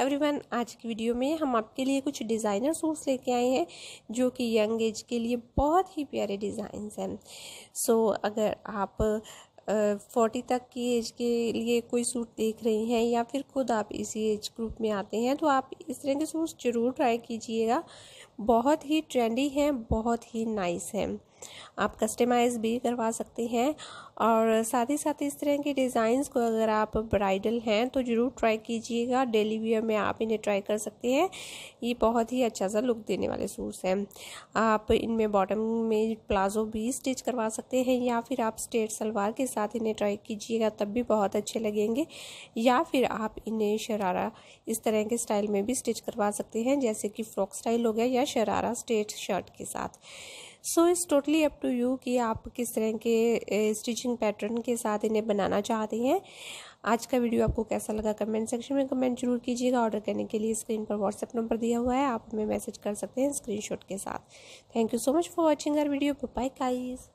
everyone आज की video में हम आपके लिए कुछ डिज़ाइनर सूट्स लेके आए हैं जो कि यंग एज के लिए बहुत ही प्यारे डिज़ाइंस हैं सो so, अगर आप फोर्टी तक की एज के लिए कोई सूट देख रही हैं या फिर खुद आप इसी एज ग्रुप में आते हैं तो आप इस तरह के सूट्स ज़रूर ट्राई कीजिएगा बहुत ही ट्रेंडी हैं बहुत ही नाइस हैं आप कस्टमाइज़ भी करवा सकते हैं और साथ ही साथ इस तरह के डिज़ाइंस को अगर आप ब्राइडल हैं तो ज़रूर ट्राई कीजिएगा डेली वियर में आप इन्हें ट्राई कर सकते हैं ये बहुत ही अच्छा सा लुक देने वाले सूट्स हैं आप इनमें बॉटम में प्लाजो भी स्टिच करवा सकते हैं या फिर आप स्टेट सलवार के साथ इन्हें ट्राई कीजिएगा तब भी बहुत अच्छे लगेंगे या फिर आप इन्हें शरारा इस तरह के स्टाइल में भी स्टिच करवा सकते हैं जैसे कि फ्रॉक स्टाइल हो गया या शरारा स्टेट शर्ट के साथ so it's totally up to you कि आप किस तरह के स्टिचिंग पैटर्न के साथ इन्हें बनाना चाहते हैं आज का वीडियो आपको कैसा लगा कमेंट सेक्शन में कमेंट जरूर कीजिएगा ऑर्डर करने के लिए स्क्रीन पर व्हाट्सएप नंबर दिया हुआ है आप हमें मैसेज कर सकते हैं स्क्रीनशॉट के साथ thank you so much for watching our video bye guys